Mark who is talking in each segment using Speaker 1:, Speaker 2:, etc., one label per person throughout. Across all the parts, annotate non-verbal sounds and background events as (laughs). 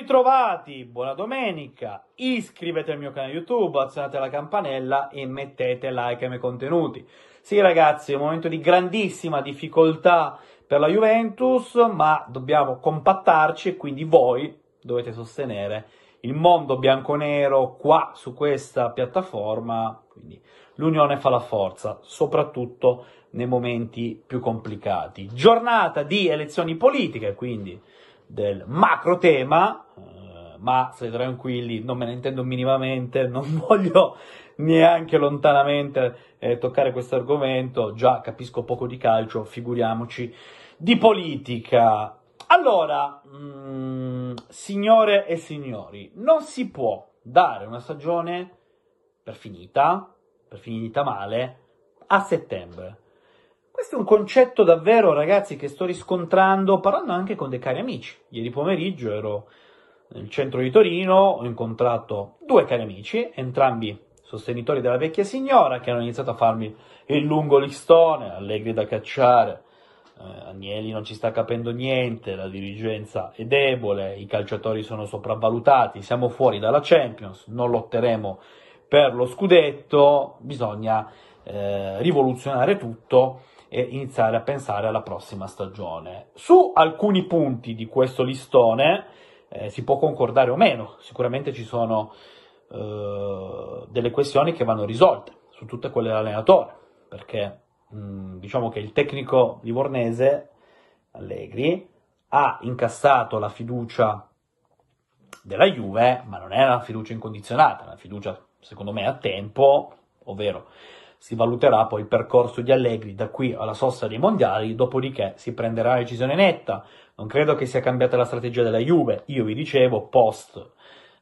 Speaker 1: ritrovati, buona domenica, iscrivetevi al mio canale YouTube, azionate la campanella e mettete like ai miei contenuti. Sì ragazzi, è un momento di grandissima difficoltà per la Juventus, ma dobbiamo compattarci e quindi voi dovete sostenere il mondo bianconero qua su questa piattaforma, quindi l'unione fa la forza, soprattutto nei momenti più complicati. Giornata di elezioni politiche, quindi del macro tema, eh, ma state tranquilli, non me ne intendo minimamente, non (laughs) voglio neanche lontanamente eh, toccare questo argomento, già capisco poco di calcio, figuriamoci di politica. Allora, mh, mm, signore e signori, non si può dare una stagione per finita, per finita male, a settembre questo è un concetto davvero, ragazzi, che sto riscontrando parlando anche con dei cari amici. Ieri pomeriggio ero nel centro di Torino, ho incontrato due cari amici, entrambi sostenitori della vecchia signora, che hanno iniziato a farmi il lungo listone, allegri da cacciare. Eh, Agnelli non ci sta capendo niente, la dirigenza è debole, i calciatori sono sopravvalutati, siamo fuori dalla Champions, non lotteremo per lo scudetto, bisogna eh, rivoluzionare tutto e iniziare a pensare alla prossima stagione. Su alcuni punti di questo listone eh, si può concordare o meno, sicuramente ci sono eh, delle questioni che vanno risolte, su tutte quelle dell'allenatore, perché mh, mm, diciamo che il tecnico livornese Allegri ha incassato la fiducia della Juve, ma non è una fiducia incondizionata, è una fiducia secondo me a tempo, ovvero si valuterà poi il percorso di Allegri da qui alla sosta dei mondiali, dopodiché si prenderà la decisione netta. Non credo che sia cambiata la strategia della Juve. Io vi dicevo, post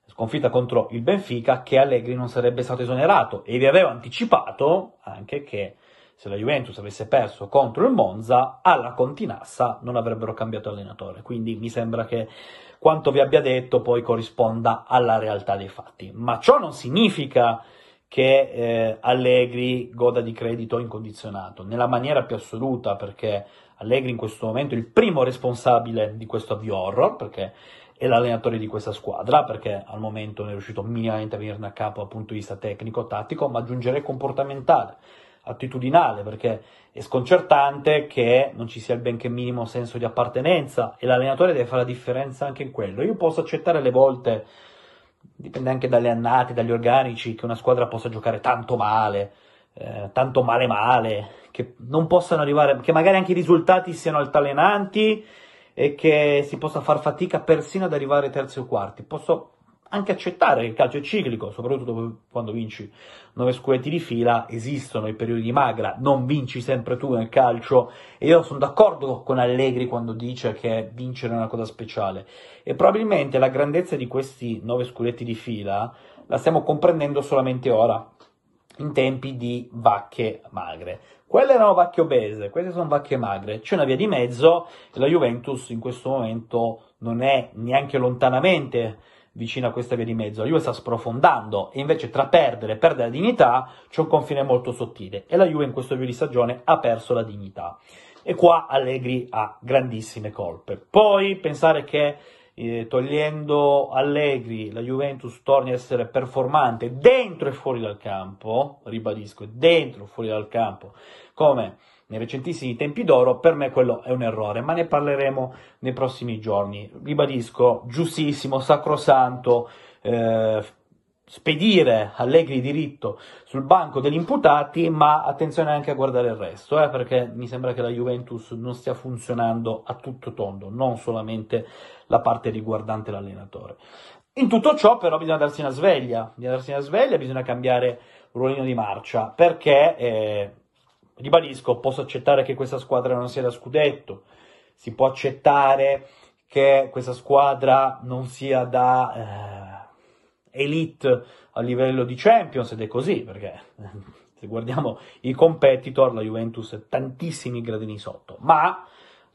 Speaker 1: sconfitta contro il Benfica, che Allegri non sarebbe stato esonerato e vi avevo anticipato anche che se la Juventus avesse perso contro il Monza, alla Continassa non avrebbero cambiato allenatore. Quindi mi sembra che quanto vi abbia detto poi corrisponda alla realtà dei fatti. Ma ciò non significa che eh, Allegri goda di credito incondizionato, nella maniera più assoluta, perché Allegri in questo momento è il primo responsabile di questo avvio horror, perché è l'allenatore di questa squadra, perché al momento non è riuscito minimamente a venirne a capo dal punto di vista tecnico, tattico, ma aggiungerei comportamentale, attitudinale, perché è sconcertante che non ci sia il benché minimo senso di appartenenza e l'allenatore deve fare la differenza anche in quello. Io posso accettare le volte dipende anche dalle annate, dagli organici, che una squadra possa giocare tanto male, eh, tanto male male, che non possano arrivare, che magari anche i risultati siano altalenanti e che si possa far fatica persino ad arrivare terzi o quarti. Posso anche accettare che il calcio è ciclico, soprattutto quando vinci 9 scudetti di fila, esistono i periodi di magra, non vinci sempre tu nel calcio. E io sono d'accordo con Allegri quando dice che vincere è una cosa speciale. E probabilmente la grandezza di questi 9 scudetti di fila la stiamo comprendendo solamente ora, in tempi di vacche magre. Quelle erano vacche obese, queste sono vacche magre. C'è una via di mezzo e la Juventus in questo momento non è neanche lontanamente vicino a questa via di mezzo. La Juve sta sprofondando e invece tra perdere e perdere la dignità c'è un confine molto sottile e la Juve in questo video di stagione ha perso la dignità. E qua Allegri ha grandissime colpe. Poi pensare che togliendo Allegri, la Juventus torni a essere performante dentro e fuori dal campo, ribadisco, dentro e fuori dal campo, come nei recentissimi tempi d'oro, per me quello è un errore, ma ne parleremo nei prossimi giorni. Ribadisco, giustissimo, sacrosanto, eh, spedire Allegri diritto sul banco degli imputati, ma attenzione anche a guardare il resto, eh, perché mi sembra che la Juventus non stia funzionando a tutto tondo, non solamente la parte riguardante l'allenatore. In tutto ciò però bisogna darsi una sveglia, bisogna darsi una sveglia, bisogna cambiare ruolino di marcia, perché, eh, ribadisco, posso accettare che questa squadra non sia da scudetto, si può accettare che questa squadra non sia da... Eh, elite a livello di Champions ed è così, perché (laughs) se guardiamo i competitor, la Juventus è tantissimi gradini sotto, ma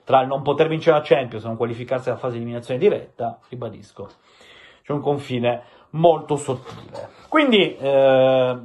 Speaker 1: tra il non poter vincere la Champions e non qualificarsi alla fase di eliminazione diretta, ribadisco, c'è un confine molto sottile. Quindi eh,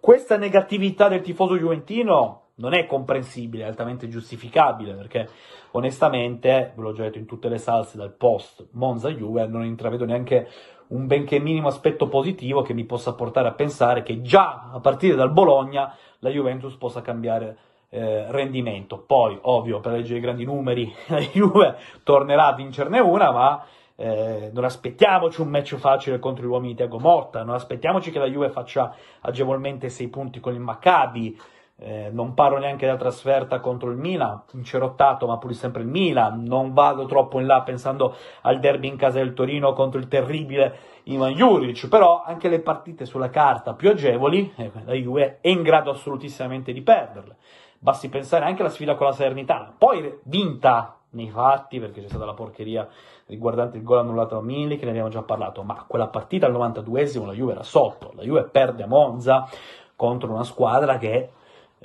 Speaker 1: questa negatività del tifoso juventino non è comprensibile, è altamente giustificabile, perché onestamente, ve l'ho già detto in tutte le salse dal post Monza Juve, non intravedo neanche un benché minimo aspetto positivo che mi possa portare a pensare che già a partire dal Bologna la Juventus possa cambiare eh, rendimento. Poi, ovvio, per leggere i grandi numeri, (laughs) la Juve tornerà a vincerne una, ma eh, non aspettiamoci un match facile contro gli uomini di Tiago Motta, non aspettiamoci che la Juve faccia agevolmente 6 punti con il Maccabi, eh, non parlo neanche della trasferta contro il Milan, incerottato ma pur sempre il Milan, non vado troppo in là pensando al derby in casa del Torino contro il terribile Ivan Juric, però anche le partite sulla carta più agevoli, eh, la Juve è in grado assolutissimamente di perderle, basti pensare anche alla sfida con la Salernitana, poi vinta nei fatti perché c'è stata la porcheria riguardante il gol annullato a che ne abbiamo già parlato, ma quella partita al 92esimo la Juve era sotto, la Juve perde a Monza contro una squadra che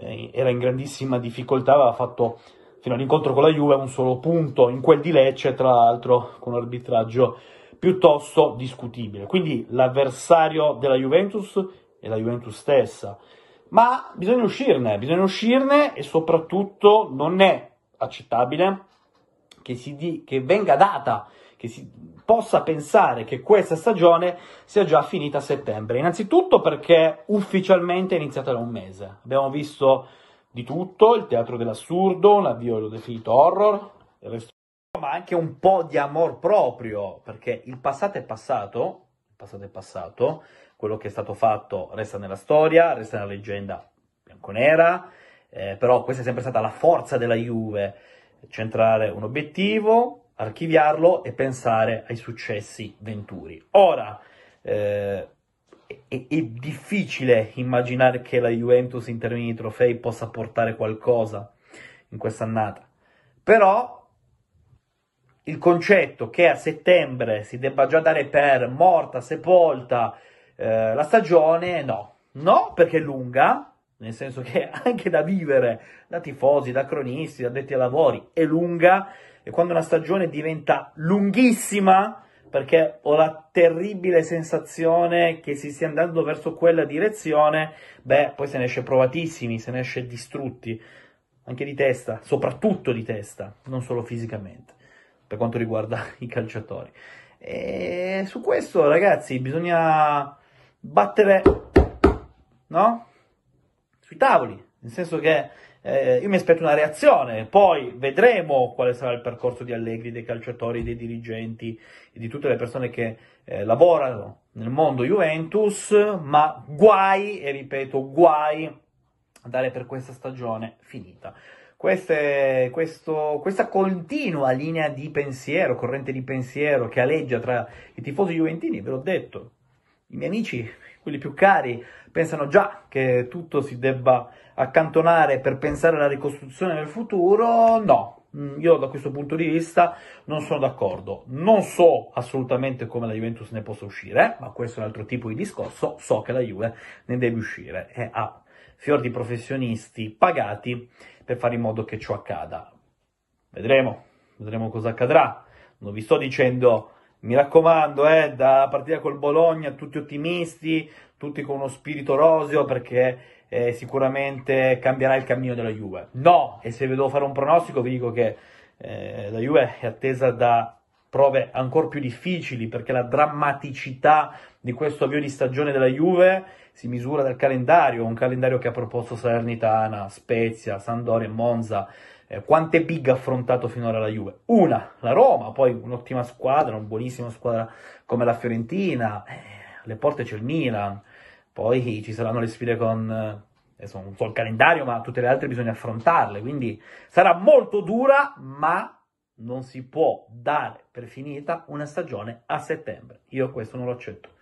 Speaker 1: eh, era in grandissima difficoltà, aveva fatto fino all'incontro con la Juve un solo punto, in quel di Lecce tra l'altro con un arbitraggio piuttosto discutibile. Quindi l'avversario della Juventus è la Juventus stessa, ma bisogna uscirne, bisogna uscirne e soprattutto non è accettabile che, di, che venga data, che si, possa pensare che questa stagione sia già finita a settembre. Innanzitutto perché ufficialmente è iniziata da un mese. Abbiamo visto di tutto, il teatro dell'assurdo, l'avvio del definito horror, ma anche un po' di amor proprio, perché il passato è passato, il passato è passato, quello che è stato fatto resta nella storia, resta nella leggenda bianconera, eh, però questa è sempre stata la forza della Juve, centrare un obiettivo, archiviarlo e pensare ai successi venturi. Ora, eh, è, è, difficile immaginare che la Juventus in termini di trofei possa portare qualcosa in quest'annata, però il concetto che a settembre si debba già dare per morta, sepolta eh, la stagione, no. No, perché è lunga, nel senso che (laughs) anche da vivere, da tifosi, da cronisti, da detti ai lavori, è lunga e quando una stagione diventa lunghissima, perché ho la terribile sensazione che si stia andando verso quella direzione, beh, poi se ne esce provatissimi, se ne esce distrutti, anche di testa, soprattutto di testa, non solo fisicamente, per quanto riguarda (laughs) i calciatori. E su questo, ragazzi, bisogna battere, no? sui tavoli, nel senso che eh, io mi aspetto una reazione, poi vedremo quale sarà il percorso di Allegri, dei calciatori, dei dirigenti e di tutte le persone che eh, lavorano nel mondo Juventus, ma guai, e ripeto, guai andare per questa stagione finita. Queste, questo, questa continua linea di pensiero, corrente di pensiero che aleggia tra i tifosi juventini, ve l'ho detto, i miei amici, quelli più cari, pensano già che tutto si debba accantonare per pensare alla ricostruzione nel futuro. No, mm, io da questo punto di vista non sono d'accordo. Non so assolutamente come la Juventus ne possa uscire, ma questo è un altro tipo di discorso. So che la Juve ne deve uscire e ha fior di professionisti pagati per fare in modo che ciò accada. Vedremo, vedremo cosa accadrà. Non vi sto dicendo mi raccomando, eh, da partita col Bologna, tutti ottimisti, tutti con uno spirito roseo perché eh, sicuramente cambierà il cammino della Juve. No, e se vi devo fare un pronostico vi dico che eh, la Juve è attesa da prove ancora più difficili perché la drammaticità di questo avvio di stagione della Juve si misura dal calendario, un calendario che ha proposto Salernitana, Spezia, Sandoria e Monza eh, quante big ha affrontato finora la Juve? Una, la Roma, poi un'ottima squadra, una buonissima squadra come la Fiorentina, eh, alle porte c'è il Milan, poi ci saranno le sfide con, eh, adesso non so il calendario, ma tutte le altre bisogna affrontarle, quindi sarà molto dura, ma non si può dare per finita una stagione a settembre. Io questo non lo accetto.